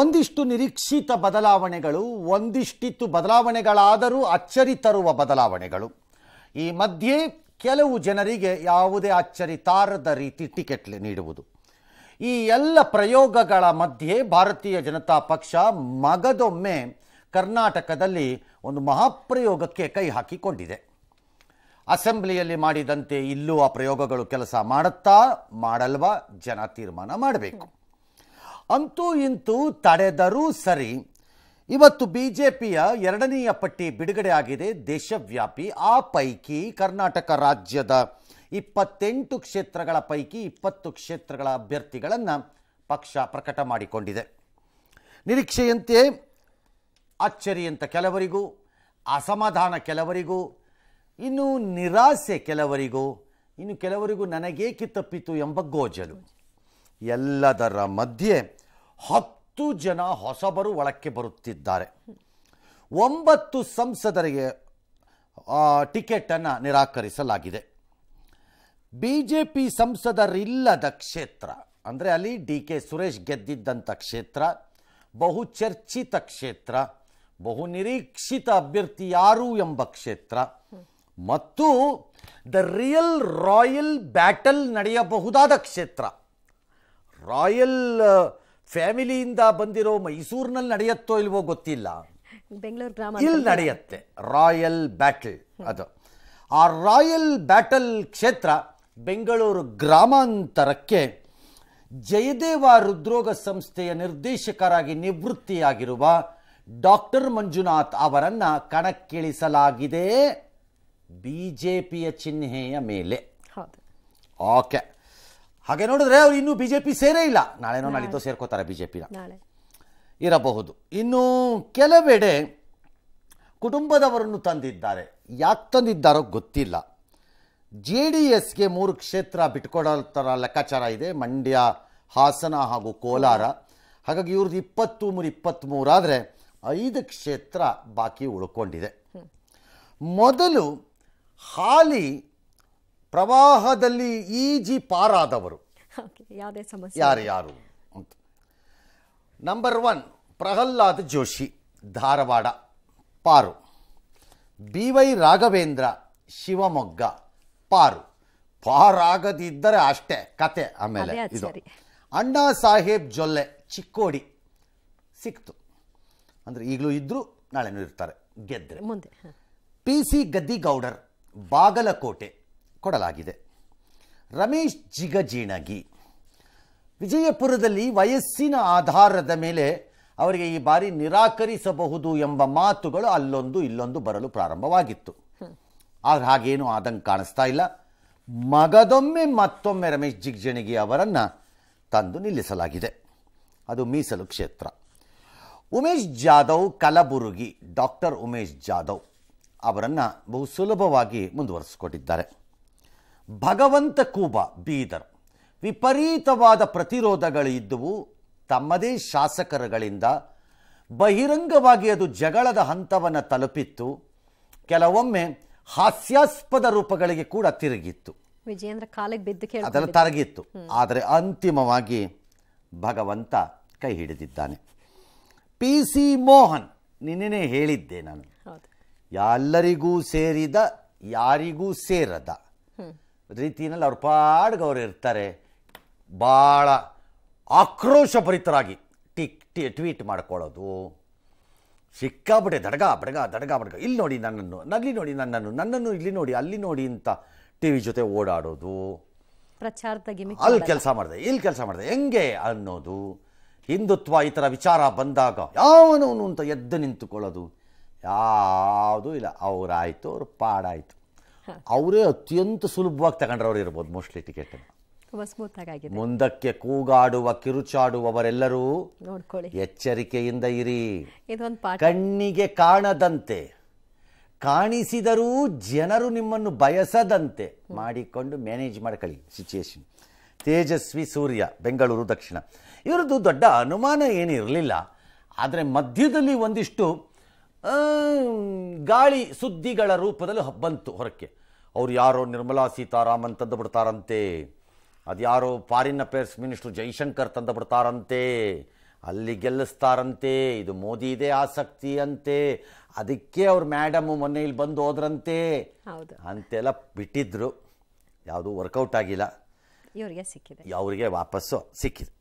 ಒಂದಿಷ್ಟು ನಿರೀಕ್ಷಿತ ಬದಲಾವಣೆಗಳು ಒಂದಿಷ್ಟಿತ್ತು ಬದಲಾವಣೆಗಳಾದರೂ ಅಚ್ಚರಿ ತರುವ ಬದಲಾವಣೆಗಳು ಈ ಮಧ್ಯೆ ಕೆಲವು ಜನರಿಗೆ ಯಾವುದೇ ಅಚ್ಚರಿ ತಾರದ ರೀತಿ ಟಿಕೆಟ್ ನೀಡುವುದು ಈ ಎಲ್ಲ ಪ್ರಯೋಗಗಳ ಮಧ್ಯೆ ಭಾರತೀಯ ಜನತಾ ಪಕ್ಷ ಮಗದೊಮ್ಮೆ ಕರ್ನಾಟಕದಲ್ಲಿ ಒಂದು ಮಹಾಪ್ರಯೋಗಕ್ಕೆ ಕೈ ಹಾಕಿಕೊಂಡಿದೆ ಅಸೆಂಬ್ಲಿಯಲ್ಲಿ ಮಾಡಿದಂತೆ ಇಲ್ಲೂ ಆ ಪ್ರಯೋಗಗಳು ಕೆಲಸ ಮಾಡುತ್ತಾ ಮಾಡಲ್ವಾ ಜನ ತೀರ್ಮಾನ ಮಾಡಬೇಕು ಅಂತೂ ಇಂತೂ ತಡೆದರೂ ಸರಿ ಇವತ್ತು ಬಿ ಜೆ ಪಿಯ ಎರಡನೆಯ ಪಟ್ಟಿ ಬಿಡುಗಡೆ ಆಗಿದೆ ದೇಶವ್ಯಾಪಿ ಆ ಪೈಕಿ ಕರ್ನಾಟಕ ರಾಜ್ಯದ ಇಪ್ಪತ್ತೆಂಟು ಕ್ಷೇತ್ರಗಳ ಪೈಕಿ ಇಪ್ಪತ್ತು ಕ್ಷೇತ್ರಗಳ ಅಭ್ಯರ್ಥಿಗಳನ್ನು ಪಕ್ಷ ಪ್ರಕಟ ಮಾಡಿಕೊಂಡಿದೆ ನಿರೀಕ್ಷೆಯಂತೆ ಅಚ್ಚರಿ ಅಂತ ಕೆಲವರಿಗೂ ಅಸಮಾಧಾನ ಕೆಲವರಿಗೂ ಇನ್ನು ನಿರಾಸೆ ಕೆಲವರಿಗೂ ಇನ್ನು ಕೆಲವರಿಗೂ ನನಗೇಕೆ ತಪ್ಪಿತು ಎಂಬ ಗೋಜಲು ಎಲ್ಲದರ ಮಧ್ಯೆ ಹತ್ತು ಜನ ಹೊಸಬರು ಒಳಕ್ಕೆ ಬರುತ್ತಿದ್ದಾರೆ ಒಂಬತ್ತು ಸಂಸದರಿಗೆ ಟಿಕೆಟನ್ನು ನಿರಾಕರಿಸಲಾಗಿದೆ ಬಿ ಜೆ ಪಿ ಸಂಸದರಿಲ್ಲದ ಕ್ಷೇತ್ರ ಅಂದರೆ ಅಲ್ಲಿ ಡಿ ಕೆ ಸುರೇಶ್ ಗೆದ್ದಿದ್ದಂಥ ಕ್ಷೇತ್ರ ಬಹು ಚರ್ಚಿತ ಕ್ಷೇತ್ರ ಬಹು ನಿರೀಕ್ಷಿತ ಅಭ್ಯರ್ಥಿ ಯಾರು ಎಂಬ ಕ್ಷೇತ್ರ ಮತ್ತು ದ ರಿಯಲ್ ರಾಯಲ್ ಬ್ಯಾಟಲ್ ನಡೆಯಬಹುದಾದ ಕ್ಷೇತ್ರ ರಾಯಲ್ ಫ್ಯಾಮಿಲಿಯಿಂದ ಬಂದಿರೋ ಮೈಸೂರಿನಲ್ಲಿ ನಡೆಯತ್ತೋ ಇಲ್ವೋ ಗೊತ್ತಿಲ್ಲ ಬೆಂಗಳೂರು ಇಲ್ಲಿ ನಡೆಯತ್ತೆ ರಾಯಲ್ ಬ್ಯಾಟಲ್ ಅದು ಆ ರಾಯಲ್ ಬ್ಯಾಟಲ್ ಕ್ಷೇತ್ರ ಬೆಂಗಳೂರು ಗ್ರಾಮಾಂತರಕ್ಕೆ ಜಯದೇವ ಹೃದ್ರೋಗ ಸಂಸ್ಥೆಯ ನಿರ್ದೇಶಕರಾಗಿ ನಿವೃತ್ತಿಯಾಗಿರುವ ಡಾಕ್ಟರ್ ಮಂಜುನಾಥ್ ಅವರನ್ನು ಕಣಕ್ಕಿಳಿಸಲಾಗಿದೆ ಬಿ ಜೆ ಪಿಯ ಚಿಹ್ನೆಯ ಮೇಲೆ ಓಕೆ ಹಾಗೆ ನೋಡಿದ್ರೆ ಅವ್ರು ಇನ್ನೂ ಬಿ ಜೆ ಪಿ ಸೇರೇ ಇಲ್ಲ ನಾಳೆನೋ ನಾಳಿದ್ದೋ ಸೇರ್ಕೋತಾರೆ ಬಿ ಜೆ ಪಿನ ಇರಬಹುದು ಇನ್ನು ಕೆಲವೆಡೆ ಕುಟುಂಬದವರನ್ನು ತಂದಿದ್ದಾರೆ ಯಾಕೆ ತಂದಿದ್ದಾರೋ ಗೊತ್ತಿಲ್ಲ ಜೆ ಡಿ ಎಸ್ಗೆ ಮೂರು ಕ್ಷೇತ್ರ ಬಿಟ್ಕೊಡೋ ಥರ ಲೆಕ್ಕಾಚಾರ ಇದೆ ಮಂಡ್ಯ ಹಾಸನ ಹಾಗೂ ಕೋಲಾರ ಹಾಗಾಗಿ ಇವ್ರದ್ದು ಇಪ್ಪತ್ತು ಮೂರು ಆದರೆ ಐದು ಕ್ಷೇತ್ರ ಬಾಕಿ ಉಳ್ಕೊಂಡಿದೆ ಮೊದಲು ಹಾಲಿ ಪ್ರವಾಹದಲ್ಲಿ ಈಜಿ ಪಾರಾದವರು ಯಾವುದೇ ಸಮಸ್ಯೆ ಯಾರು ಯಾರು ಅಂತ ನಂಬರ್ ಒನ್ ಪ್ರಹ್ಲಾದ್ ಜೋಶಿ ಧಾರವಾಡ ಪಾರು ಬಿ ವೈ ರಾಘವೇಂದ್ರ ಶಿವಮೊಗ್ಗ ಪಾರು ಪಾರಾಗದಿದ್ದರೆ ಅಷ್ಟೇ ಕತೆ ಆಮೇಲೆ ಇದು ಅಣ್ಣಾ ಸಾಹೇಬ್ ಜೊಲ್ಲೆ ಚಿಕ್ಕೋಡಿ ಸಿಕ್ತು ಅಂದರೆ ಈಗಲೂ ಇದ್ದರೂ ನಾಳೆನೂ ಇರ್ತಾರೆ ಗೆದ್ದರೆ ಪಿ ಸಿ ಗದ್ದಿಗೌಡರ್ ಬಾಗಲಕೋಟೆ ಕೊಡಲಾಗಿದೆ ರಮೇಶ್ ಜಿಗಜೀಣಗಿ ವಿಜಯಪುರದಲ್ಲಿ ವಯಸ್ಸಿನ ಆಧಾರದ ಮೇಲೆ ಅವರಿಗೆ ಈ ಬಾರಿ ನಿರಾಕರಿಸಬಹುದು ಎಂಬ ಮಾತುಗಳು ಅಲ್ಲೊಂದು ಇಲ್ಲೊಂದು ಬರಲು ಪ್ರಾರಂಭವಾಗಿತ್ತು ಆದರೆ ಹಾಗೇನೂ ಆದಂಗೆ ಕಾಣಿಸ್ತಾ ಇಲ್ಲ ಮಗದೊಮ್ಮೆ ಮತ್ತೊಮ್ಮೆ ರಮೇಶ್ ಜಿಗಜಿಣಗಿ ಅವರನ್ನು ತಂದು ನಿಲ್ಲಿಸಲಾಗಿದೆ ಅದು ಮೀಸಲು ಕ್ಷೇತ್ರ ಉಮೇಶ್ ಜಾಧವ್ ಕಲಬುರಗಿ ಡಾಕ್ಟರ್ ಉಮೇಶ್ ಜಾಧವ್ ಅವರನ್ನು ಬಹು ಸುಲಭವಾಗಿ ಮುಂದುವರಿಸಿಕೊಟ್ಟಿದ್ದಾರೆ ಭಗವಂತ ಕೂಬ ಬೀದರ್ ವಿಪರೀತವಾದ ಪ್ರತಿರೋಧಗಳು ಇದ್ದುವು ತಮ್ಮದೇ ಶಾಸಕರುಗಳಿಂದ ಬಹಿರಂಗವಾಗಿ ಅದು ಜಗಳದ ಹಂತವನ್ನು ತಲುಪಿತ್ತು ಕೆಲವೊಮ್ಮೆ ಹಾಸ್ಯಾಸ್ಪದ ರೂಪಗಳಿಗೆ ಕೂಡ ತಿರುಗಿತ್ತು ವಿಜಯೇಂದ್ರ ಕಾಲಿಗೆ ಬಿದ್ದು ಅದರ ತರಗಿತ್ತು ಆದರೆ ಅಂತಿಮವಾಗಿ ಭಗವಂತ ಕೈ ಹಿಡಿದಿದ್ದಾನೆ ಪಿ ಸಿ ಮೋಹನ್ ನಿನ್ನೆನೇ ಹೇಳಿದ್ದೆ ನಾನು ಎಲ್ಲರಿಗೂ ಸೇರಿದ ಯಾರಿಗೂ ಸೇರದ ರೀತಿಯಲ್ಲಿ ಅವ್ರ ಪಾಡ್ಗೆ ಅವರು ಇರ್ತಾರೆ ಭಾಳ ಆಕ್ರೋಶಭರಿತರಾಗಿ ಟಿಕ್ ಟಿ ಟ್ವೀಟ್ ಮಾಡ್ಕೊಳ್ಳೋದು ಸಿಕ್ಕಾಬಿಟ್ಟೆ ದಡಗ ಬಡಗ ದಡಗ ಬಡಗ ಇಲ್ಲಿ ನೋಡಿ ನನ್ನನ್ನು ನಲ್ಲಿ ನೋಡಿ ನನ್ನನ್ನು ನನ್ನನ್ನು ಇಲ್ಲಿ ನೋಡಿ ಅಲ್ಲಿ ನೋಡಿ ಅಂತ ಟಿ ವಿ ಜೊತೆ ಓಡಾಡೋದು ಅಲ್ಲಿ ಕೆಲಸ ಮಾಡಿದೆ ಇಲ್ಲಿ ಕೆಲಸ ಮಾಡಿದೆ ಹೆಂಗೆ ಅನ್ನೋದು ಹಿಂದುತ್ವ ಈ ಥರ ವಿಚಾರ ಬಂದಾಗ ಯಾವನವನು ಅಂತ ಎದ್ದು ನಿಂತುಕೊಳ್ಳೋದು ಯಾವುದೂ ಇಲ್ಲ ಅವರಾಯಿತು ಅವ್ರ ಪಾಡಾಯಿತು ಅವರೇ ಅತ್ಯಂತ ಸುಲಭವಾಗಿ ತಗೊಂಡ್ರವ್ರು ಇರ್ಬೋದು ಮೋಸ್ಟ್ಲಿ ಟಿಕೆಟ್ ಮುಂದಕ್ಕೆ ಕೂಗಾಡುವ ಕಿರುಚಾಡುವವರೆಲ್ಲರೂ ಎಚ್ಚರಿಕೆಯಿಂದ ಇರಿ ಕಣ್ಣಿಗೆ ಕಾಣದಂತೆ ಕಾಣಿಸಿದರೂ ಜನರು ನಿಮ್ಮನ್ನು ಬಯಸದಂತೆ ಮಾಡಿಕೊಂಡು ಮ್ಯಾನೇಜ್ ಮಾಡ್ಕೊಳ್ಳಿ ಸಿಚುಯೇಷನ್ ತೇಜಸ್ವಿ ಸೂರ್ಯ ಬೆಂಗಳೂರು ದಕ್ಷಿಣ ಇವರದ್ದು ದೊಡ್ಡ ಅನುಮಾನ ಏನಿರಲಿಲ್ಲ ಆದರೆ ಮಧ್ಯದಲ್ಲಿ ಒಂದಿಷ್ಟು ಗಾಳಿ ಸುದ್ದಿಗಳ ರೂಪದಲ್ಲಿ ಬಂತು ಹೊರಕ್ಕೆ ಅವ್ರು ಯಾರೋ ನಿರ್ಮಲಾ ಸೀತಾರಾಮನ್ ತಂದು ಬಿಡ್ತಾರಂತೆ ಯಾರೋ ಫಾರಿನ್ ಅಫೇರ್ಸ್ ಮಿನಿಸ್ಟರ್ ಜೈಶಂಕರ್ ತಂದು ಬಿಡ್ತಾರಂತೆ ಅಲ್ಲಿ ಗೆಲ್ಲಿಸ್ತಾರಂತೆ ಇದು ಮೋದಿ ಇದೇ ಆಸಕ್ತಿ ಅಂತೆ ಅದಕ್ಕೆ ಅವ್ರು ಮೊನ್ನೆ ಇಲ್ಲಿ ಬಂದು ಹೋದ್ರಂತೆ ಅಂತೆಲ್ಲ ಬಿಟ್ಟಿದ್ರು ಯಾವುದು ವರ್ಕೌಟ್ ಆಗಿಲ್ಲ ಇವರಿಗೆ ಸಿಕ್ಕಿದೆ ಅವರಿಗೆ ವಾಪಸ್ಸು ಸಿಕ್ಕಿದೆ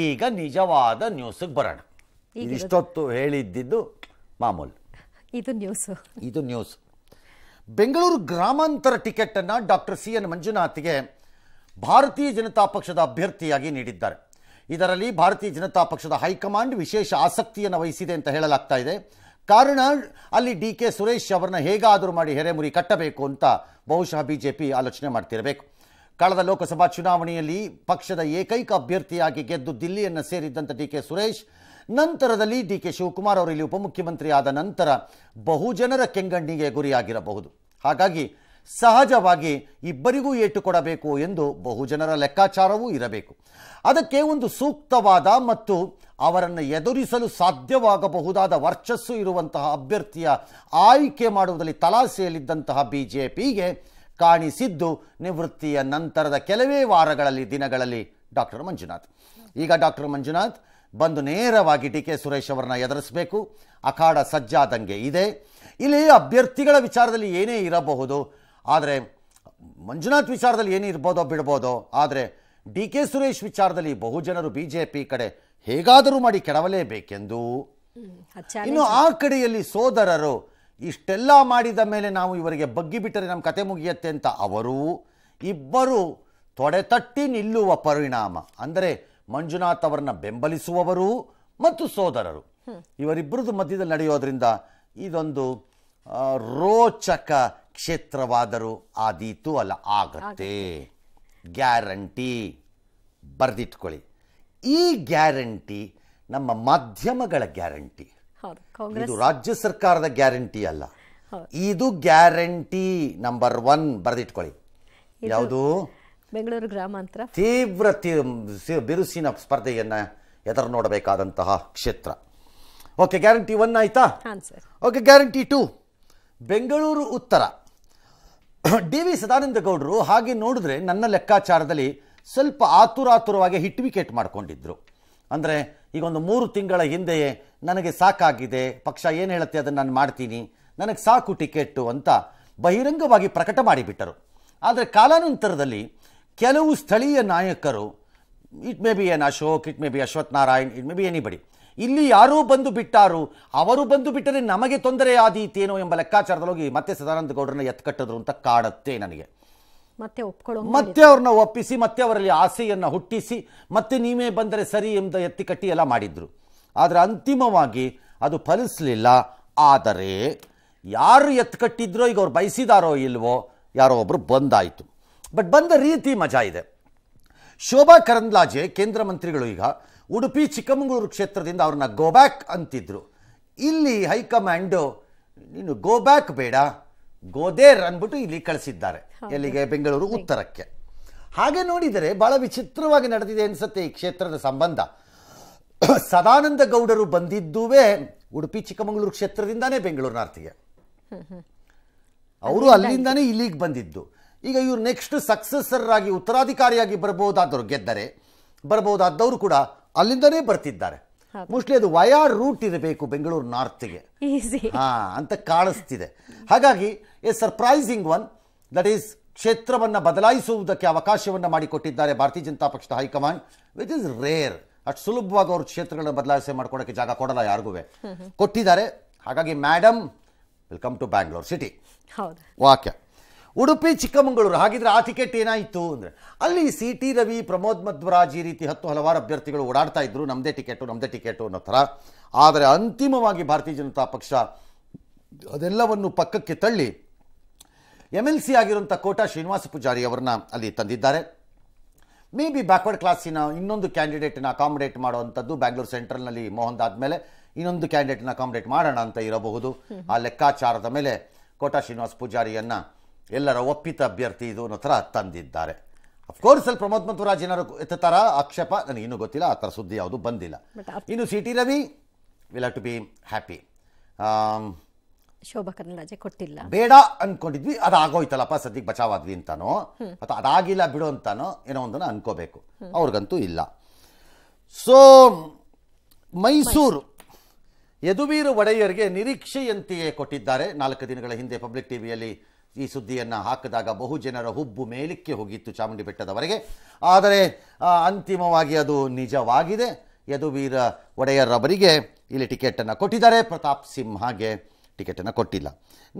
ಈಗ ನಿಜವಾದ ನ್ಯೂಸಿಗೆ ಬರೋಣ ಇಷ್ಟೊತ್ತು ಹೇಳಿದ್ದಿದ್ದು ಮಾಮೂಲು ಇದು ನ್ಯೂಸ್ ಇದು ನ್ಯೂಸ್ ಬೆಂಗಳೂರು ಗ್ರಾಮಾಂತರ ಟಿಕೆಟನ್ನು ಡಾಕ್ಟರ್ ಸಿ ಎನ್ ಮಂಜುನಾಥ್ಗೆ ಭಾರತೀಯ ಜನತಾ ಪಕ್ಷದ ಅಭ್ಯರ್ಥಿಯಾಗಿ ನೀಡಿದ್ದಾರೆ ಇದರಲ್ಲಿ ಭಾರತೀಯ ಜನತಾ ಪಕ್ಷದ ಹೈಕಮಾಂಡ್ ವಿಶೇಷ ಆಸಕ್ತಿಯನ್ನು ವಹಿಸಿದೆ ಅಂತ ಹೇಳಲಾಗ್ತಾ ಇದೆ ಕಾರಣ ಅಲ್ಲಿ ಡಿ ಕೆ ಸುರೇಶ್ ಅವರನ್ನ ಹೇಗಾದರೂ ಮಾಡಿ ಹೆರೆಮುರಿ ಕಟ್ಟಬೇಕು ಅಂತ ಬಹುಶಃ ಬಿ ಜೆ ಪಿ ಆಲೋಚನೆ ಮಾಡ್ತಿರಬೇಕು ಕಳೆದ ಲೋಕಸಭಾ ಚುನಾವಣೆಯಲ್ಲಿ ಪಕ್ಷದ ಏಕೈಕ ಅಭ್ಯರ್ಥಿಯಾಗಿ ಗೆದ್ದು ದಿಲ್ಲಿಯನ್ನು ಸೇರಿದ್ದಂಥ ಡಿ ಕೆ ಸುರೇಶ್ ನಂತರದಲ್ಲಿ ಡಿ ಕೆ ಶಿವಕುಮಾರ್ ಅವರು ಇಲ್ಲಿ ಉಪಮುಖ್ಯಮಂತ್ರಿ ಆದ ನಂತರ ಬಹುಜನರ ಕೆಂಗಣ್ಣಿಗೆ ಗುರಿಯಾಗಿರಬಹುದು ಹಾಗಾಗಿ ಸಹಜವಾಗಿ ಇಬ್ಬರಿಗೂ ಏಟು ಕೊಡಬೇಕು ಎಂದು ಬಹುಜನರ ಲೆಕ್ಕಾಚಾರವೂ ಇರಬೇಕು ಅದಕ್ಕೆ ಒಂದು ಸೂಕ್ತವಾದ ಮತ್ತು ಅವರನ್ನು ಎದುರಿಸಲು ಸಾಧ್ಯವಾಗಬಹುದಾದ ವರ್ಚಸ್ಸು ಇರುವಂತಹ ಅಭ್ಯರ್ಥಿಯ ಆಯ್ಕೆ ಮಾಡುವುದರಲ್ಲಿ ತಲಾಸೆಯಲ್ಲಿದ್ದಂತಹ ಬಿ ಜೆ ಪಿಗೆ ಕಾಣಿಸಿದ್ದು ನಿವೃತ್ತಿಯ ನಂತರದ ಕೆಲವೇ ವಾರಗಳಲ್ಲಿ ದಿನಗಳಲ್ಲಿ ಡಾಕ್ಟರ್ ಮಂಜುನಾಥ್ ಈಗ ಡಾಕ್ಟರ್ ಮಂಜುನಾಥ್ ಬಂದು ನೇರವಾಗಿ ಡಿ ಕೆ ಸುರೇಶ್ ಅವರನ್ನ ಎದುರಿಸಬೇಕು ಅಖಾಡ ಸಜ್ಜಾದಂಗೆ ಇದೆ ಇಲ್ಲಿ ಅಭ್ಯರ್ಥಿಗಳ ವಿಚಾರದಲ್ಲಿ ಏನೇ ಇರಬಹುದು ಆದರೆ ಮಂಜುನಾಥ್ ವಿಚಾರದಲ್ಲಿ ಏನೇ ಇರ್ಬೋದೋ ಬಿಡ್ಬೋದೋ ಆದರೆ ಡಿ ಕೆ ಸುರೇಶ್ ವಿಚಾರದಲ್ಲಿ ಬಹುಜನರು ಬಿ ಜೆ ಪಿ ಕಡೆ ಹೇಗಾದರೂ ಮಾಡಿ ಕೆಡವಲೇಬೇಕೆಂದು ಇನ್ನು ಆ ಕಡೆಯಲ್ಲಿ ಸೋದರರು ಇಷ್ಟೆಲ್ಲ ಮಾಡಿದ ಮೇಲೆ ನಾವು ಇವರಿಗೆ ಬಗ್ಗಿ ಬಿಟ್ಟರೆ ನಮ್ಮ ಕತೆ ಮುಗಿಯತ್ತೆ ಅಂತ ಅವರು ಇಬ್ಬರು ತೊಡೆತಟ್ಟಿ ನಿಲ್ಲುವ ಪರಿಣಾಮ ಅಂದರೆ ಮಂಜುನಾಥ್ ಅವರನ್ನ ಬೆಂಬಲಿಸುವವರು ಮತ್ತು ಸೋದರರು ಇವರಿಬ್ಬರದ್ದು ಮಧ್ಯದಲ್ಲಿ ನಡೆಯೋದ್ರಿಂದ ಇದೊಂದು ರೋಚಕ ಕ್ಷೇತ್ರವಾದರೂ ಆದೀತು ಅಲ್ಲ ಆಗತ್ತೆ ಗ್ಯಾರಂಟಿ ಬರೆದಿಟ್ಕೊಳ್ಳಿ ಈ ಗ್ಯಾರಂಟಿ ನಮ್ಮ ಮಾಧ್ಯಮಗಳ ಗ್ಯಾರಂಟಿ ಇದು ರಾಜ್ಯ ಸರ್ಕಾರದ ಗ್ಯಾರಂಟಿ ಅಲ್ಲ ಇದು ಗ್ಯಾರಂಟಿ ನಂಬರ್ ಒನ್ ಬರೆದಿಟ್ಕೊಳ್ಳಿ ಯಾವುದು ಬೆಂಗಳೂರು ಗ್ರಾಮಾಂತರ ತೀವ್ರ ಬಿರುಸಿನ ಸ್ಪರ್ಧೆಯನ್ನು ಎದುರು ನೋಡಬೇಕಾದಂತಹ ಕ್ಷೇತ್ರ ಓಕೆ ಗ್ಯಾರಂಟಿ ಒನ್ ಆಯ್ತಾ ಓಕೆ ಗ್ಯಾರಂಟಿ ಟು ಬೆಂಗಳೂರು ಉತ್ತರ ಡಿ ವಿ ಸದಾನಂದ ಗೌಡರು ಹಾಗೆ ನೋಡಿದ್ರೆ ನನ್ನ ಲೆಕ್ಕಾಚಾರದಲ್ಲಿ ಸ್ವಲ್ಪ ಆತುರಾತುರವಾಗಿ ಹಿಟ್ ವಿಕೆಟ್ ಮಾಡಿಕೊಂಡಿದ್ರು ಅಂದರೆ ಈಗ ಒಂದು ಮೂರು ತಿಂಗಳ ಹಿಂದೆಯೇ ನನಗೆ ಸಾಕಾಗಿದೆ ಪಕ್ಷ ಏನು ಹೇಳುತ್ತೆ ಅದನ್ನು ನಾನು ಮಾಡ್ತೀನಿ ನನಗೆ ಸಾಕು ಟಿಕೆಟ್ಟು ಅಂತ ಬಹಿರಂಗವಾಗಿ ಪ್ರಕಟ ಮಾಡಿಬಿಟ್ಟರು ಆದರೆ ಕಾಲಾನಂತರದಲ್ಲಿ ಕೆಲವು ಸ್ಥಳೀಯ ನಾಯಕರು it may be N Ashok it may be Ashwath Narayan it may be anybody ಇಲ್ಲಿ ಯಾರೂ ಬಂದು ಬಿಟ್ಟಾರು ಅವರು ಬಂದು ಬಿಟ್ಟರೆ ನಮಗೆ ತೊಂದರೆ ಆದೀತೇನೋ ಎಂಬ ಲೆಕ್ಕಾಚಾರದಲ್ಲಿ ಹೋಗಿ ಮತ್ತೆ ಸದಾನಂದ ಗೌಡರನ್ನ ಕಟ್ಟಿದ್ರು ಅಂತ ಕಾಡುತ್ತೆ ನನಗೆ ಮತ್ತೆ ಒಪ್ಕೊಳ್ಳೋ ಮತ್ತೆ ಅವ್ರನ್ನ ಒಪ್ಪಿಸಿ ಮತ್ತೆ ಅವರಲ್ಲಿ ಆಸೆಯನ್ನು ಹುಟ್ಟಿಸಿ ಮತ್ತೆ ನೀವೇ ಬಂದರೆ ಸರಿ ಎಂಬ ಎತ್ತಿ ಕಟ್ಟಿ ಎಲ್ಲ ಮಾಡಿದ್ರು ಆದರೆ ಅಂತಿಮವಾಗಿ ಅದು ಫಲಿಸಲಿಲ್ಲ ಆದರೆ ಯಾರು ಎತ್ಕಟ್ಟಿದ್ರೋ ಈಗ ಅವ್ರು ಬಯಸಿದಾರೋ ಇಲ್ವೋ ಯಾರೋ ಒಬ್ಬರು ಬಂದಾಯಿತು ಬಟ್ ಬಂದ ರೀತಿ ಮಜಾ ಇದೆ ಶೋಭಾ ಕರಂದ್ಲಾಜೆ ಕೇಂದ್ರ ಮಂತ್ರಿಗಳು ಈಗ ಉಡುಪಿ ಚಿಕ್ಕಮಗಳೂರು ಕ್ಷೇತ್ರದಿಂದ ಅವ್ರನ್ನ ಗೋ ಬ್ಯಾಕ್ ಅಂತಿದ್ರು ಇಲ್ಲಿ ಹೈಕಮಾಂಡು ನೀನು ಗೋ ಬ್ಯಾಕ್ ಬೇಡ ಗೋದೇರ್ ಅಂದ್ಬಿಟ್ಟು ಇಲ್ಲಿ ಕಳಿಸಿದ್ದಾರೆ ಎಲ್ಲಿಗೆ ಬೆಂಗಳೂರು ಉತ್ತರಕ್ಕೆ ಹಾಗೆ ನೋಡಿದರೆ ಬಹಳ ವಿಚಿತ್ರವಾಗಿ ನಡೆದಿದೆ ಅನಿಸುತ್ತೆ ಈ ಕ್ಷೇತ್ರದ ಸಂಬಂಧ ಸದಾನಂದ ಗೌಡರು ಬಂದಿದ್ದುವೇ ಉಡುಪಿ ಚಿಕ್ಕಮಗಳೂರು ಕ್ಷೇತ್ರದಿಂದಾನೇ ಬೆಂಗಳೂರು ನಾರ್ತಿಗೆ ಅವರು ಅಲ್ಲಿಂದಾನೇ ಇಲ್ಲಿಗೆ ಬಂದಿದ್ದು ಈಗ ಇವರು ನೆಕ್ಸ್ಟ್ ಆಗಿ ಉತ್ತರಾಧಿಕಾರಿಯಾಗಿ ಬರಬಹುದಾದವರು ಗೆದ್ದರೆ ಬರಬಹುದಾದವರು ಕೂಡ ಅಲ್ಲಿಂದನೇ ಬರ್ತಿದ್ದಾರೆ ಮೋಸ್ಟ್ಲಿ ಅದು ವಯಾ ರೂಟ್ ಇರಬೇಕು ಬೆಂಗಳೂರು ನಾರ್ತ್ಗೆ ಹಾ ಅಂತ ಕಾಣಿಸ್ತಿದೆ ಹಾಗಾಗಿ a surprising one that is ಕ್ಷೇತ್ರವನ್ನು ಬದಲಾಯಿಸುವುದಕ್ಕೆ ಅವಕಾಶವನ್ನು ಮಾಡಿಕೊಟ್ಟಿದ್ದಾರೆ ಭಾರತೀಯ ಜನತಾ ಪಕ್ಷದ ಹೈಕಮಾಂಡ್ ವಿಚ್ ಇಸ್ ರೇರ್ ಅಷ್ಟು ಸುಲಭವಾಗಿ ಅವ್ರ ಕ್ಷೇತ್ರಗಳನ್ನು ಬದಲಾಯಿಸಿ ಮಾಡ್ಕೊಳ್ಳೋಕ್ಕೆ ಜಾಗ ಕೊಡಲ್ಲ ಯಾರಿಗೂ ಕೊಟ್ಟಿದ್ದಾರೆ ಹಾಗಾಗಿ madam welcome to Bangalore city ವಾಕ್ಯ ಉಡುಪಿ ಚಿಕ್ಕಮಗಳೂರು ಹಾಗಿದ್ರೆ ಆ ಟಿಕೆಟ್ ಏನಾಯಿತು ಅಂದರೆ ಅಲ್ಲಿ ಸಿ ಟಿ ರವಿ ಪ್ರಮೋದ್ ಮಧ್ವರಾಜ್ ಈ ರೀತಿ ಹತ್ತು ಹಲವಾರು ಅಭ್ಯರ್ಥಿಗಳು ಓಡಾಡ್ತಾ ಇದ್ರು ನಮ್ಮದೇ ಟಿಕೆಟು ನಮ್ಮದೇ ಟಿಕೆಟು ಅನ್ನೋ ಥರ ಆದರೆ ಅಂತಿಮವಾಗಿ ಭಾರತೀಯ ಜನತಾ ಪಕ್ಷ ಅದೆಲ್ಲವನ್ನು ಪಕ್ಕಕ್ಕೆ ತಳ್ಳಿ ಎಮ್ ಎಲ್ ಸಿ ಆಗಿರುವಂಥ ಕೋಟಾ ಶ್ರೀನಿವಾಸ ಪೂಜಾರಿ ಅವರನ್ನ ಅಲ್ಲಿ ತಂದಿದ್ದಾರೆ ಮೇ ಬಿ ಬ್ಯಾಕ್ವರ್ಡ್ ಕ್ಲಾಸಿನ ಇನ್ನೊಂದು ಕ್ಯಾಂಡಿಡೇಟ್ನ ಅಕಾಮಡೇಟ್ ಮಾಡುವಂಥದ್ದು ಬ್ಯಾಂಗ್ಳೂರ್ ಸೆಂಟ್ರಲ್ನಲ್ಲಿ ಮೋಹನ್ ಮೇಲೆ ಇನ್ನೊಂದು ಕ್ಯಾಂಡಿಡೇಟ್ನ ಅಕಾಮಡೇಟ್ ಮಾಡೋಣ ಅಂತ ಇರಬಹುದು ಆ ಲೆಕ್ಕಾಚಾರದ ಮೇಲೆ ಕೋಟಾ ಶ್ರೀನಿವಾಸ ಪೂಜಾರಿಯನ್ನು ಎಲ್ಲರ ಒಪ್ಪಿತ ಅಭ್ಯರ್ಥಿ ಇದು ಅನ್ನೋ ಥರ ತಂದಿದ್ದಾರೆ ಅಫ್ಕೋರ್ಸ್ ಅಲ್ಲಿ ಪ್ರಮೋದ್ ಮಧ್ವರಾಜ್ ಏನಾರು ಎತ್ತಾರ ಆಕ್ಷೇಪ ನನಗೆ ಇನ್ನೂ ಗೊತ್ತಿಲ್ಲ ಆ ಥರ ಸುದ್ದಿ ಯಾವುದು ಬಂದಿಲ್ಲ ಇನ್ನು C T Ravi will have to be happy Shobha ಕೊಟ್ಟಿಲ್ಲ ಬೇಡ ಅನ್ಕೊಂಡಿದ್ವಿ ಆಗೋಯ್ತಲ್ಲಪ್ಪ ಸದ್ಯಕ್ಕೆ ಬಚಾವಾದ್ವಿ ಅಂತಾನೋ ಅಥವಾ ಅದಾಗಿಲ್ಲ ಬಿಡು ಅಂತಾನೋ ಏನೋ ಒಂದನ್ನು ಅನ್ಕೋಬೇಕು ಅವ್ರಿಗಂತೂ ಇಲ್ಲ ಸೊ ಮೈಸೂರು ಯದುವೀರು ಒಡೆಯರಿಗೆ ನಿರೀಕ್ಷೆಯಂತೆಯೇ ಕೊಟ್ಟಿದ್ದಾರೆ ನಾಲ್ಕು ದಿನಗಳ ಹಿಂದೆ ಪಬ್ಲಿಕ್ ಟಿವಿಯಲ್ಲಿ ಈ ಸುದ್ದಿಯನ್ನು ಹಾಕಿದಾಗ ಬಹು ಜನರ ಹುಬ್ಬು ಮೇಲಕ್ಕೆ ಹೋಗಿತ್ತು ಚಾಮುಂಡಿ ಬೆಟ್ಟದವರೆಗೆ ಆದರೆ ಅಂತಿಮವಾಗಿ ಅದು ನಿಜವಾಗಿದೆ ಯದುವೀರ ಒಡೆಯರವರಿಗೆ ಇಲ್ಲಿ ಟಿಕೆಟನ್ನು ಕೊಟ್ಟಿದ್ದಾರೆ ಪ್ರತಾಪ್ ಸಿಂಹಗೆ ಟಿಕೆಟನ್ನು ಕೊಟ್ಟಿಲ್ಲ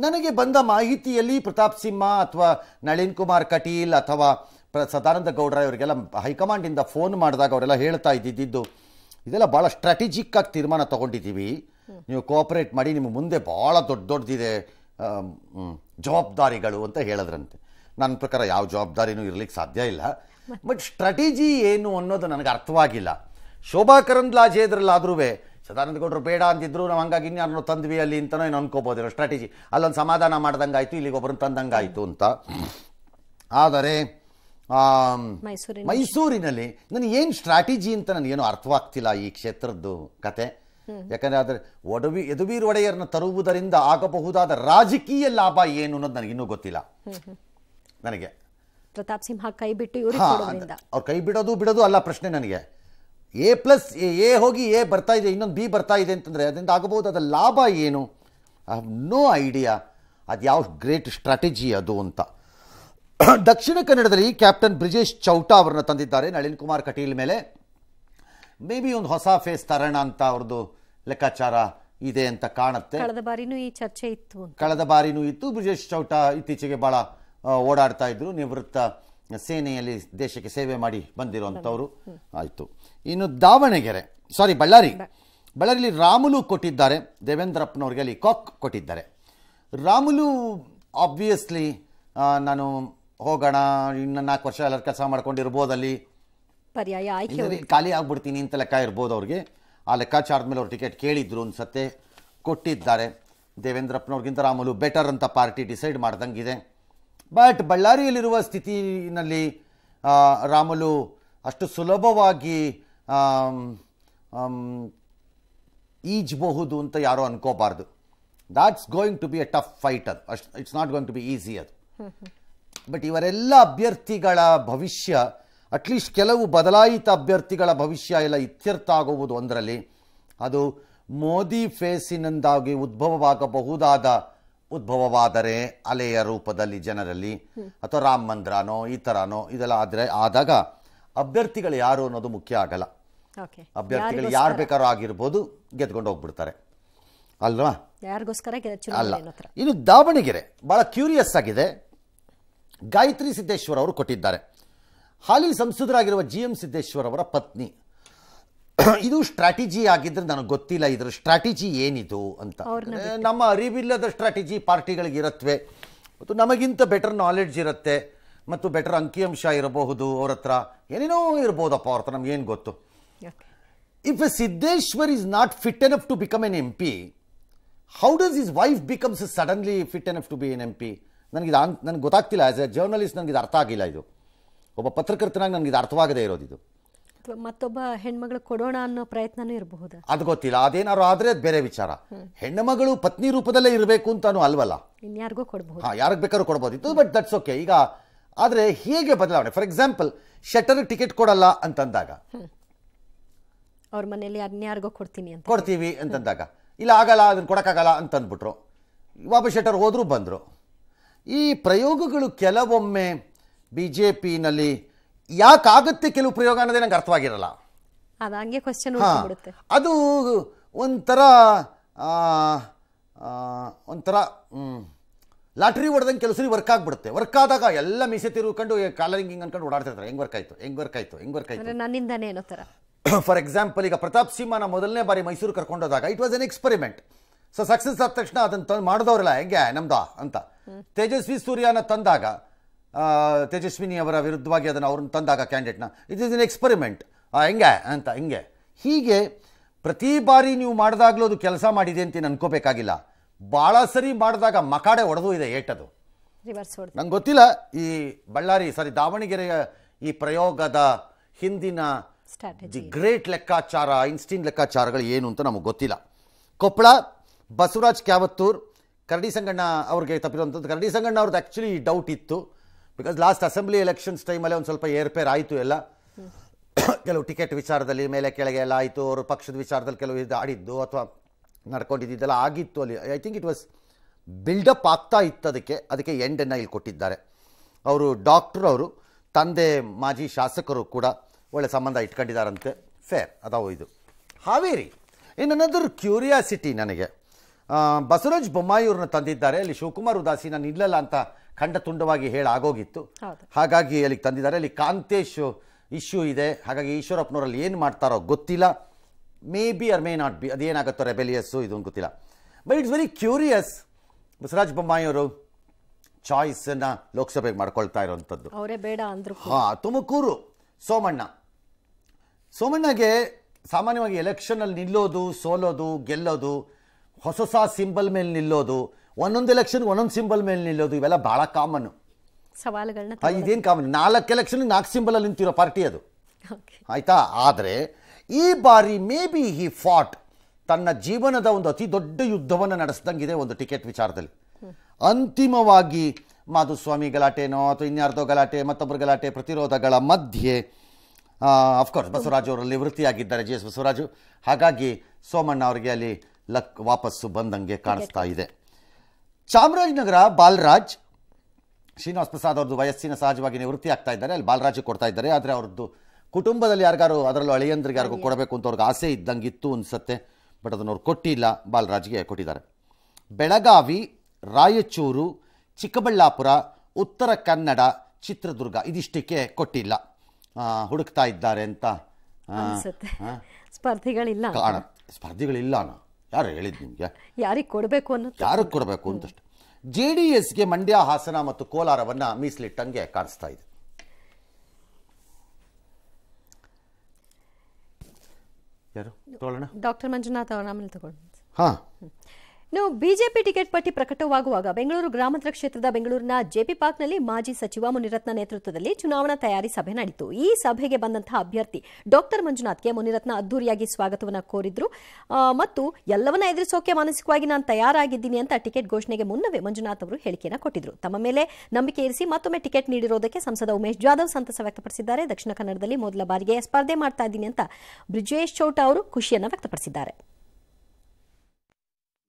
ನನಗೆ ಬಂದ ಮಾಹಿತಿಯಲ್ಲಿ ಪ್ರತಾಪ್ ಸಿಂಹ ಅಥವಾ ನಳಿನ್ ಕುಮಾರ್ ಕಟೀಲ್ ಅಥವಾ ಪ್ರ ಸದಾನಂದ ಗೌಡ್ರ ಇವರಿಗೆಲ್ಲ ಹೈಕಮಾಂಡಿಂದ ಫೋನ್ ಮಾಡಿದಾಗ ಅವರೆಲ್ಲ ಹೇಳ್ತಾ ಇದ್ದಿದ್ದು ಇದೆಲ್ಲ ಭಾಳ ಸ್ಟ್ರಾಟಜಿಕ್ ತೀರ್ಮಾನ ತೊಗೊಂಡಿದ್ದೀವಿ ನೀವು ಕೋಆಪರೇಟ್ ಮಾಡಿ ನಿಮ್ಮ ಮುಂದೆ ಭಾಳ ದೊಡ್ಡ ದೊಡ್ಡದಿದೆ ಜವಾಬ್ದಾರಿಗಳು ಅಂತ ಹೇಳಿದ್ರಂತೆ ನನ್ನ ಪ್ರಕಾರ ಯಾವ ಜವಾಬ್ದಾರಿನೂ ಇರಲಿಕ್ಕೆ ಸಾಧ್ಯ ಇಲ್ಲ ಬಟ್ ಸ್ಟ್ರಾಟಜಿ ಏನು ಅನ್ನೋದು ನನಗೆ ಅರ್ಥವಾಗಿಲ್ಲ ಶೋಭಾ ಕರಂದ್ಲಾಜೆ ಇದ್ರಲ್ಲಾದ್ರೂ ಸದಾನಂದ ಗೌಡರು ಬೇಡ ಅಂತಿದ್ರು ನಾವು ಹಂಗಾಗಿ ಇನ್ಯಾರನ್ನು ತಂದ್ವಿ ಅಲ್ಲಿ ಅಂತನೋ ಏನು ಅನ್ಕೋಬೋದಿರೋ ಸ್ಟ್ರಾಟಜಿ ಅಲ್ಲೊಂದು ಸಮಾಧಾನ ಮಾಡ್ದಂಗಾಯಿತು ಇಲ್ಲಿಗೆ ತಂದಂಗೆ ಆಯಿತು ಅಂತ ಆದರೆ ಮೈಸೂರಿನಲ್ಲಿ ನನಗೇನು ಸ್ಟ್ರಾಟಜಿ ಅಂತ ನನಗೇನು ಅರ್ಥವಾಗ್ತಿಲ್ಲ ಈ ಕ್ಷೇತ್ರದ್ದು ಕತೆ ಯಾಕಂದ್ರೆ ಆದರೆ ಒಡವಿ ಯದುವೀರ್ ಒಡೆಯರ್ನ ತರುವುದರಿಂದ ಆಗಬಹುದಾದ ರಾಜಕೀಯ ಲಾಭ ಏನು ಅನ್ನೋದು ನನಗೆ ನನಗಿನ್ನೂ ಗೊತ್ತಿಲ್ಲ ನನಗೆ ಪ್ರತಾಪ್ ಸಿಂಹ ಕೈ ಬಿಟ್ಟು ಅವ್ರು ಕೈ ಬಿಡೋದು ಬಿಡೋದು ಅಲ್ಲ ಪ್ರಶ್ನೆ ನನಗೆ ಎ ಪ್ಲಸ್ ಎ ಹೋಗಿ ಎ ಬರ್ತಾ ಇದೆ ಇನ್ನೊಂದು ಬಿ ಬರ್ತಾ ಇದೆ ಅಂತಂದ್ರೆ ಅದರಿಂದ ಆಗಬಹುದಾದ ಲಾಭ ಏನು ಐ ಹ್ಯಾವ್ ನೋ ಐಡಿಯಾ ಅದು ಯಾವ ಗ್ರೇಟ್ ಸ್ಟ್ರಾಟಜಿ ಅದು ಅಂತ ದಕ್ಷಿಣ ಕನ್ನಡದಲ್ಲಿ ಕ್ಯಾಪ್ಟನ್ ಬ್ರಿಜೇಶ್ ಚೌಟಾ ಅವರನ್ನು ತಂದಿದ್ದಾರೆ ನಳಿನ್ ಕುಮಾರ್ ಕಟೀಲ್ ಮೇಲೆ ಮೇ ಬಿ ಒಂದು ಹೊಸ ಫೇಸ್ ತರೋಣ ಅಂತ ಅವ್ರದ್ದು ಲೆಕ್ಕಾಚಾರ ಇದೆ ಅಂತ ಕಾಣುತ್ತೆ ಕಳೆದ ಬಾರಿನೂ ಈ ಚರ್ಚೆ ಇತ್ತು ಕಳೆದ ಬಾರಿನೂ ಇತ್ತು ಬ್ರಿಜೇಶ್ ಚೌಟ ಇತ್ತೀಚೆಗೆ ಬಹಳ ಓಡಾಡ್ತಾ ಇದ್ರು ನಿವೃತ್ತ ಸೇನೆಯಲ್ಲಿ ದೇಶಕ್ಕೆ ಸೇವೆ ಮಾಡಿ ಬಂದಿರುವಂಥವ್ರು ಆಯಿತು ಇನ್ನು ದಾವಣಗೆರೆ ಸಾರಿ ಬಳ್ಳಾರಿ ಬಳ್ಳಾರಿಯಲ್ಲಿ ರಾಮುಲು ಕೊಟ್ಟಿದ್ದಾರೆ ದೇವೇಂದ್ರಪ್ಪನವ್ರಿಗೆ ಅಲ್ಲಿ ಕಾಕ್ ಕೊಟ್ಟಿದ್ದಾರೆ ರಾಮುಲು ಆಬ್ವಿಯಸ್ಲಿ ನಾನು ಹೋಗೋಣ ಇನ್ನು ನಾಲ್ಕು ವರ್ಷ ಎಲ್ಲರೂ ಕೆಲಸ ಮಾಡ್ಕೊಂಡಿರ್ಬೋದಲ್ಲಿ ಪರ್ಯಾಯ ಆಯ್ಕೆ ಖಾಲಿ ಆಗ್ಬಿಡ್ತೀನಿ ಅಂತ ಲೆಕ್ಕ ಇರ್ಬೋದು ಅವ್ರಿಗೆ ಆ ಲೆಕ್ಕಾಚಾರದ ಮೇಲೆ ಅವ್ರು ಟಿಕೆಟ್ ಕೇಳಿದ್ರು ಅನ್ಸತ್ತೆ ಕೊಟ್ಟಿದ್ದಾರೆ ದೇವೇಂದ್ರಪ್ಪನವ್ರಿಗಿಂತ ರಾಮುಲು ಬೆಟರ್ ಅಂತ ಪಾರ್ಟಿ ಡಿಸೈಡ್ ಮಾಡ್ದಂಗಿದೆ ಬಟ್ ಬಳ್ಳಾರಿಯಲ್ಲಿರುವ ಸ್ಥಿತಿನಲ್ಲಿ ರಾಮುಲು ಅಷ್ಟು ಸುಲಭವಾಗಿ ಈಜಬಹುದು ಅಂತ ಯಾರೋ ಅನ್ಕೋಬಾರ್ದು that's going to be a tough fight ಅದು ಅಷ್ಟು it's not going to be easy ಅದು ಬಟ್ ಇವರೆಲ್ಲ ಅಭ್ಯರ್ಥಿಗಳ ಭವಿಷ್ಯ ಅಟ್ಲೀಸ್ಟ್ ಕೆಲವು ಬದಲಾಯಿತ ಅಭ್ಯರ್ಥಿಗಳ ಭವಿಷ್ಯ ಎಲ್ಲ ಇತ್ಯರ್ಥ ಆಗುವುದು ಒಂದರಲ್ಲಿ ಅದು ಮೋದಿ ಫೇಸಿನಿಂದಾಗಿ ಉದ್ಭವವಾಗಬಹುದಾದ ಉದ್ಭವವಾದರೆ ಅಲೆಯ ರೂಪದಲ್ಲಿ ಜನರಲ್ಲಿ ಅಥವಾ ರಾಮ ಮಂದಿರನೋ ಈ ಥರನೋ ಇದೆಲ್ಲ ಆದರೆ ಆದಾಗ ಅಭ್ಯರ್ಥಿಗಳು ಯಾರು ಅನ್ನೋದು ಮುಖ್ಯ ಆಗಲ್ಲ ಅಭ್ಯರ್ಥಿಗಳು ಯಾರು ಬೇಕಾದ್ರೂ ಆಗಿರ್ಬೋದು ಗೆದ್ಕೊಂಡು ಹೋಗ್ಬಿಡ್ತಾರೆ ಅಲ್ವಾ ಅಲ್ಲ ಇನ್ನು ದಾವಣಗೆರೆ ಬಹಳ ಕ್ಯೂರಿಯಸ್ ಆಗಿದೆ ಗಾಯತ್ರಿ ಸಿದ್ದೇಶ್ವರ್ ಅವರು ಕೊಟ್ಟಿದ್ದಾರೆ ಹಾಲಿ ಸಂಸದರಾಗಿರುವ ಜಿ ಎಂ ಸಿದ್ದೇಶ್ವರ್ ಅವರ ಪತ್ನಿ ಇದು ಸ್ಟ್ರಾಟಜಿ ಆಗಿದ್ರೆ ನನಗೆ ಗೊತ್ತಿಲ್ಲ ಇದರ ಸ್ಟ್ರಾಟಜಿ ಏನಿದು ಅಂತ ನಮ್ಮ ಅರಿವಿಲ್ಲದ ಸ್ಟ್ರಾಟಜಿ ಪಾರ್ಟಿಗಳಿಗಿರತ್ವೆ ಮತ್ತು ನಮಗಿಂತ ಬೆಟರ್ ನಾಲೆಡ್ಜ್ ಇರುತ್ತೆ ಮತ್ತು ಬೆಟರ್ ಅಂಕಿಅಂಶ ಇರಬಹುದು ಅವ್ರ ಹತ್ರ ಏನೇನೋ ಇರ್ಬೋದಪ್ಪ ಅವ್ರ ಹತ್ರ ನಮ್ಗೇನು ಗೊತ್ತು if A Siddeshwar is not fit enough to become an M P how does his wife becomes suddenly fit enough to be an M P ಇದು ನನಗೆ ಗೊತ್ತಾಗ್ತಿಲ್ಲ ಆ್ಯಸ್ ಎ ಜರ್ನಲಿಸ್ಟ್ ಇದು ಅರ್ಥ ಆಗಿಲ್ಲ ಇದು ಒಬ್ಬ ಪತ್ರಕರ್ತನಾಗಿ ನನಗೆ ಇದು ಅರ್ಥವಾಗದೇ ಇರೋದು ಇದು ಮತ್ತೊಬ್ಬ ಹೆಣ್ಮಗಳು ಕೊಡೋಣ ಅನ್ನೋ ಪ್ರಯತ್ನನೂ ಇರಬಹುದು ಅದು ಗೊತ್ತಿಲ್ಲ ಅದೇನಾರು ಆದರೆ ಅದು ಬೇರೆ ವಿಚಾರ ಹೆಣ್ಣುಮಗಳು ಪತ್ನಿ ರೂಪದಲ್ಲೇ ಇರಬೇಕು ಅಂತಾನು ಅಲ್ವಲ್ಲ ಇನ್ಯಾರಿಗೂ ಕೊಡಬಹುದು ಹಾಂ ಯಾರಿಗೆ ಬೇಕಾದ್ರೂ ಕೊಡ್ಬೋದು ಇದು ಬಟ್ ದಟ್ಸ್ ಓಕೆ ಈಗ ಆದರೆ ಹೇಗೆ ಬದಲಾವಣೆ ಫಾರ್ ಎಕ್ಸಾಂಪಲ್ ಶಟರ್ ಟಿಕೆಟ್ ಕೊಡಲ್ಲ ಅಂತಂದಾಗ ಅವ್ರ ಮನೆಯಲ್ಲಿ ಅನ್ಯಾರಿಗೋ ಕೊಡ್ತೀನಿ ಅಂತ ಕೊಡ್ತೀವಿ ಅಂತಂದಾಗ ಇಲ್ಲ ಆಗಲ್ಲ ಅದನ್ನ ಕೊಡೋಕ್ಕಾಗಲ್ಲ ಅಂತಂದ್ಬಿಟ್ರು ವಾಪಸ್ ಶೆಟ್ಟರ್ ಹೋದರೂ ಬಂದರು ಈ ಪ್ರಯೋಗಗಳು ಕೆಲವೊಮ್ಮೆ ಬಿ ಜೆ ಪಿನಲ್ಲಿ ಯಾಕಾಗುತ್ತೆ ಕೆಲವು ಪ್ರಯೋಗ ಅನ್ನೋದೇ ನಂಗೆ ಅರ್ಥವಾಗಿರಲ್ಲ ಅದು ಒಂಥರ ಒಂಥರ ಲಾಟ್ರಿ ಹೊಡೆದಂಗೆ ಕೆಲಸರಿ ವರ್ಕ್ ಆಗಿಬಿಡುತ್ತೆ ವರ್ಕ್ ಆದಾಗ ಎಲ್ಲ ಮೀಸೆ ತಿರುಕೊಂಡು ಕಾಲರಿಂಗ್ ಹಿಂಗೆ ಅನ್ಕೊಂಡು ಓಡಾಡ್ತಿರ್ತಾರೆ ಹೆಂಗೆ ವರ್ಕ್ ಆಯಿತು ಹೆಂಗೆ ವರ್ಕ್ ಆಯಿತು ಹೆಂಗೆ ವರ್ಕ್ ಆಯಿತು ನನ್ನಿಂದನೇ ಏನೋ ಥರ ಫಾರ್ ಎಕ್ಸಾಂಪಲ್ ಈಗ ಪ್ರತಾಪ್ ಸಿಂಹನ ಮೊದಲನೇ ಬಾರಿ ಮೈಸೂರು ಕರ್ಕೊಂಡೋದಾಗ it was an experiment so success ಆದ ತಕ್ಷಣ ಅದನ್ನು ತಂದು ಮಾಡಿದವ್ರಲ್ಲ ಹೆಂಗೆ ನಮ್ದಾ ಅಂತ ತೇಜಸ್ವಿ ಸೂರ್ಯನ ತಂದಾಗ ತೇಜಸ್ವಿನಿ ಅವರ ವಿರುದ್ಧವಾಗಿ ಅದನ್ನು ಅವ್ರನ್ನ ತಂದಾಗ ಕ್ಯಾಂಡಿಡೇಟ್ನ ಇಟ್ ಇಸ್ ಇನ್ ಎಕ್ಸ್ಪರಿಮೆಂಟ್ ಹೆಂಗೆ ಅಂತ ಹಿಂಗೆ ಹೀಗೆ ಪ್ರತಿ ಬಾರಿ ನೀವು ಮಾಡಿದಾಗಲೂ ಅದು ಕೆಲಸ ಮಾಡಿದೆ ಅಂತ ನಾನು ಅನ್ಕೋಬೇಕಾಗಿಲ್ಲ ಭಾಳ ಸರಿ ಮಾಡಿದಾಗ ಮಕಾಡೆ ಒಡೆದು ಇದೆ ಏಟದು ನಂಗೆ ಗೊತ್ತಿಲ್ಲ ಈ ಬಳ್ಳಾರಿ ಸಾರಿ ದಾವಣಗೆರೆಯ ಈ ಪ್ರಯೋಗದ ಹಿಂದಿನ ದಿ ಗ್ರೇಟ್ ಲೆಕ್ಕಾಚಾರ ಐನ್ಸ್ಟೀನ್ ಲೆಕ್ಕಾಚಾರಗಳು ಏನು ಅಂತ ನಮಗೆ ಗೊತ್ತಿಲ್ಲ ಕೊಪ್ಪಳ ಬಸವರಾಜ್ ಕ್ಯಾವತ್ತೂರ್ ಕರಡಿ ಸಂಗಣ್ಣ ಅವ್ರಿಗೆ ತಪ್ಪಿರುವಂಥದ್ದು ಕರಡಿ ಸಂಗಣ್ಣ ಅವ್ರದ್ದು ಆ್ಯಕ್ಚುಲಿ ಡೌಟ್ ಇತ್ತು ಬಿಕಾಸ್ ಲಾಸ್ಟ್ ಅಸೆಂಬ್ಲಿ ಎಲೆಕ್ಷನ್ಸ್ ಟೈಮಲ್ಲೇ ಒಂದು ಸ್ವಲ್ಪ ಏರ್ಪೇರ್ ಆಯಿತು ಎಲ್ಲ ಕೆಲವು ಟಿಕೆಟ್ ವಿಚಾರದಲ್ಲಿ ಮೇಲೆ ಕೆಳಗೆ ಎಲ್ಲ ಆಯಿತು ಅವರು ಪಕ್ಷದ ವಿಚಾರದಲ್ಲಿ ಕೆಲವು ಇದು ಆಡಿದ್ದು ಅಥವಾ ನಡ್ಕೊಂಡಿದ್ದೆಲ್ಲ ಆಗಿತ್ತು ಅಲ್ಲಿ I think it was buildup ಆಗ್ತಾ ಇತ್ತು ಅದಕ್ಕೆ ಅದಕ್ಕೆ ಎಂಡನ್ನು ಇಲ್ಲಿ ಕೊಟ್ಟಿದ್ದಾರೆ ಅವರು ಡಾಕ್ಟ್ರು ಅವರು ತಂದೆ ಮಾಜಿ ಶಾಸಕರು ಕೂಡ ಒಳ್ಳೆ ಸಂಬಂಧ ಇಟ್ಕೊಂಡಿದ್ದಾರಂತೆ ಫೇರ್ ಅದಾವು ಇದು ಹಾವೇರಿ ಇನ್ ಕ್ಯೂರಿಯಾಸಿಟಿ ನನಗೆ ಬಸವರಾಜ್ ಬೊಮ್ಮಾಯಿಯವ್ರನ್ನ ತಂದಿದ್ದಾರೆ ಅಲ್ಲಿ ಶಿವಕುಮಾರ್ ಉದಾಸೀನ ನಿಲ್ಲಲ್ಲ ಅಂತ ಖಂಡ ತುಂಡವಾಗಿ ಹೇಳಾಗೋಗಿತ್ತು ಹಾಗಾಗಿ ಅಲ್ಲಿಗೆ ತಂದಿದ್ದಾರೆ ಅಲ್ಲಿ ಕಾಂತೇಶ್ ಇಶ್ಯೂ ಇದೆ ಹಾಗಾಗಿ ಈಶ್ವರಪ್ಪನವರಲ್ಲಿ ಏನು ಮಾಡ್ತಾರೋ ಗೊತ್ತಿಲ್ಲ may be or may not be ಅದೇನಾಗುತ್ತೋ ರೆಬೆಲಿಯಸ್ಸು ಇದು ಗೊತ್ತಿಲ್ಲ but it's very curious Basavaraj ಬೊಮ್ಮಾಯಿಯವರು ಚಾಯ್ಸನ್ನು ಲೋಕಸಭೆಗೆ ಮಾಡ್ಕೊಳ್ತಾ ಇರೋವಂಥದ್ದು ಅವರೇ ಬೇಡ ಅಂದರು ಹಾಂ ತುಮಕೂರು ಸೋಮಣ್ಣ ಸೋಮಣ್ಣಗೆ ಸಾಮಾನ್ಯವಾಗಿ ಎಲೆಕ್ಷನಲ್ಲಿ ನಿಲ್ಲೋದು ಸೋಲೋದು ಗೆಲ್ಲೋದು ಹೊಸ ಹೊಸ ಸಿಂಬಲ್ ಮೇಲೆ ನಿಲ್ಲೋದು ಒಂದೊಂದು ಎಲೆಕ್ಷನ್ ಒಂದೊಂದು ಸಿಂಬಲ್ ಮೇಲೆ ನಿಲ್ಲೋದು ಇವೆಲ್ಲ ಭಾಳ ಕಾಮನ್ ಸವಾಲುಗಳನ್ನ ಇದೇನು ಕಾಮನ್ ನಾಲ್ಕು ಎಲೆಕ್ಷನ್ ನಾಲ್ಕು ಅಲ್ಲಿ ನಿಂತಿರೋ ಪಾರ್ಟಿ ಅದು ಆಯ್ತಾ ಆದರೆ ಈ ಬಾರಿ ಮೇ ಬಿ ಹಿ ಫಾಟ್ ತನ್ನ ಜೀವನದ ಒಂದು ಅತಿ ದೊಡ್ಡ ಯುದ್ಧವನ್ನು ನಡೆಸ್ದಂಗಿದೆ ಒಂದು ಟಿಕೆಟ್ ವಿಚಾರದಲ್ಲಿ ಅಂತಿಮವಾಗಿ ಮಾಧುಸ್ವಾಮಿ ಗಲಾಟೆನೋ ಅಥವಾ ಇನ್ಯಾರ್ದೋ ಗಲಾಟೆ ಮತ್ತೊಬ್ಬರ ಗಲಾಟೆ ಪ್ರತಿರೋಧಗಳ ಮಧ್ಯೆ ಅಫ್ಕೋರ್ಸ್ ಬಸವರಾಜು ಅವರಲ್ಲಿ ವೃತ್ತಿಯಾಗಿದ್ದಾರೆ ಜಿ ಎಸ್ ಬಸವರಾಜು ಹಾಗಾಗಿ ಸೋಮಣ್ಣ ಅವರಿಗೆ ಅಲ್ಲಿ ಲಕ್ ವಾಪಸ್ಸು ಬಂದಂಗೆ ಕಾಣಿಸ್ತಾ ಇದೆ ಚಾಮರಾಜನಗರ ಬಾಲರಾಜ್ ಶ್ರೀನಿವಾಸ ಪ್ರಸಾದ್ ಅವ್ರದ್ದು ವಯಸ್ಸಿನ ಸಹಜವಾಗಿ ನಿವೃತ್ತಿ ಆಗ್ತಾ ಇದ್ದಾರೆ ಅಲ್ಲಿ ಬಾಲರಾಜ್ ಕೊಡ್ತಾ ಇದ್ದಾರೆ ಆದರೆ ಅವ್ರದ್ದು ಕುಟುಂಬದಲ್ಲಿ ಯಾರಿಗಾರು ಅದರಲ್ಲೂ ಅಳಿಯಂದ್ರಿಗೆ ಯಾರಿಗೂ ಕೊಡಬೇಕು ಅಂತ ಅವ್ರಿಗೆ ಆಸೆ ಇದ್ದಂಗೆ ಇತ್ತು ಅನಿಸುತ್ತೆ ಬಟ್ ಅದನ್ನು ಅವ್ರು ಕೊಟ್ಟಿಲ್ಲ ಬಾಲರಾಜ್ಗೆ ಕೊಟ್ಟಿದ್ದಾರೆ ಬೆಳಗಾವಿ ರಾಯಚೂರು ಚಿಕ್ಕಬಳ್ಳಾಪುರ ಉತ್ತರ ಕನ್ನಡ ಚಿತ್ರದುರ್ಗ ಇದಿಷ್ಟಕ್ಕೆ ಕೊಟ್ಟಿಲ್ಲ ಹುಡುಕ್ತಾ ಇದ್ದಾರೆ ಅಂತ ಸ್ಪರ್ಧಿಗಳಿಲ್ಲ ಸ್ಪರ್ಧಿಗಳಿಲ್ಲ ಯಾರು ಹೇಳಿದ್ ನಿಮಗೆ ಯಾರಿಗೆ ಕೊಡಬೇಕು ಅನ್ನೋ ಯಾರಿಗೆ ಕೊಡಬೇಕು ಅಂತಷ್ಟು ಜೆ ಡಿ ಎಸ್ಗೆ ಮಂಡ್ಯ ಹಾಸನ ಮತ್ತು ಕೋಲಾರವನ್ನು ಮೀಸಲಿಟ್ಟಂಗೆ ಕಾಣಿಸ್ತಾ ಇದೆ ಯಾರು ಡಾಕ್ಟರ್ ಮಂಜುನಾಥ್ ಅವರ ಆಮೇಲೆ ತಗೊಳ್ಳೋಣ ಹಾಂ ನೀವು ಬಿಜೆಪಿ ಟಿಕೆಟ್ ಪಟ್ಟಿ ಪ್ರಕಟವಾಗುವಾಗ ಬೆಂಗಳೂರು ಗ್ರಾಮಾಂತರ ಕ್ಷೇತ್ರದ ಬೆಂಗಳೂರಿನ ಜೆಪಿ ಪಾರ್ಕ್ನಲ್ಲಿ ಮಾಜಿ ಸಚಿವ ಮುನಿರತ್ನ ನೇತೃತ್ವದಲ್ಲಿ ಚುನಾವಣಾ ತಯಾರಿ ಸಭೆ ನಡೆಯಿತು ಈ ಸಭೆಗೆ ಬಂದಂತಹ ಅಭ್ಯರ್ಥಿ ಡಾಕ್ಟರ್ ಮಂಜುನಾಥ್ಗೆ ಮುನಿರತ್ನ ಅದ್ದೂರಿಯಾಗಿ ಸ್ವಾಗತವನ್ನು ಕೋರಿದ್ರು ಮತ್ತು ಎಲ್ಲವನ್ನ ಎದುರಿಸೋಕೆ ಮಾನಸಿಕವಾಗಿ ನಾನು ತಯಾರಾಗಿದ್ದೀನಿ ಅಂತ ಟಿಕೆಟ್ ಘೋಷಣೆಗೆ ಮುನ್ನವೇ ಮಂಜುನಾಥ್ ಅವರು ಹೇಳಿಕೆಯನ್ನು ಕೊಟ್ಟಿದ್ರು ತಮ್ಮ ಮೇಲೆ ನಂಬಿಕೆ ಇರಿಸಿ ಮತ್ತೊಮ್ಮೆ ಟಿಕೆಟ್ ನೀಡಿರೋದಕ್ಕೆ ಸಂಸದ ಉಮೇಶ್ ಜಾಧವ್ ಸಂತಸ ವ್ಯಕ್ತಪಡಿಸಿದ್ದಾರೆ ದಕ್ಷಿಣ ಕನ್ನಡದಲ್ಲಿ ಮೊದಲ ಬಾರಿಗೆ ಸ್ಪರ್ಧೆ ಮಾಡ್ತಾ ಇದ್ದೀನಿ ಅಂತ ಬ್ರಿಜೇಶ್ ಚೌಟ ಅವರು ಖುಷಿಯನ್ನು ವ್ಯಕ್ತಪಡಿಸಿದ್ದಾರೆ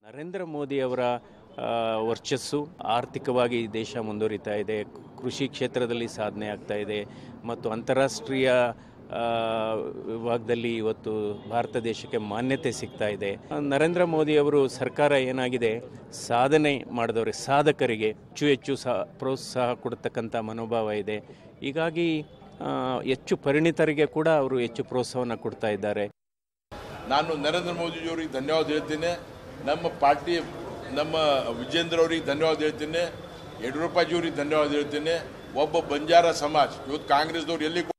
ನರೇಂದ್ರ ಮೋದಿ ಅವರ ವರ್ಚಸ್ಸು ಆರ್ಥಿಕವಾಗಿ ದೇಶ ಮುಂದುವರಿತಾ ಇದೆ ಕೃಷಿ ಕ್ಷೇತ್ರದಲ್ಲಿ ಸಾಧನೆ ಆಗ್ತಾ ಇದೆ ಮತ್ತು ಅಂತಾರಾಷ್ಟ್ರೀಯ ವಿಭಾಗದಲ್ಲಿ ಇವತ್ತು ಭಾರತ ದೇಶಕ್ಕೆ ಮಾನ್ಯತೆ ಸಿಗ್ತಾ ಇದೆ ನರೇಂದ್ರ ಮೋದಿ ಅವರು ಸರ್ಕಾರ ಏನಾಗಿದೆ ಸಾಧನೆ ಮಾಡಿದವ್ರೆ ಸಾಧಕರಿಗೆ ಹೆಚ್ಚು ಹೆಚ್ಚು ಸಹ ಪ್ರೋತ್ಸಾಹ ಕೊಡ್ತಕ್ಕಂಥ ಮನೋಭಾವ ಇದೆ ಹೀಗಾಗಿ ಹೆಚ್ಚು ಪರಿಣಿತರಿಗೆ ಕೂಡ ಅವರು ಹೆಚ್ಚು ಪ್ರೋತ್ಸಾಹವನ್ನು ಕೊಡ್ತಾ ಇದ್ದಾರೆ ನಾನು ನರೇಂದ್ರ ಮೋದಿಯವರಿಗೆ ಧನ್ಯವಾದ ಹೇಳ್ತೇನೆ ನಮ್ಮ ಪಾರ್ಟಿ ನಮ್ಮ ವಿಜೇಂದ್ರ ಅವ್ರಿಗೆ ಧನ್ಯವಾದ ಹೇಳ್ತೀನಿ ಯಡಿಯೂರಪ್ಪಾಜಿಯವ್ರಿಗೆ ಧನ್ಯವಾದ ಹೇಳ್ತೀನಿ ಒಬ್ಬ ಬಂಜಾರ ಸಮಾಜ ಇವತ್ತು ಕಾಂಗ್ರೆಸ್ದವ್ರು ಎಲ್ಲಿ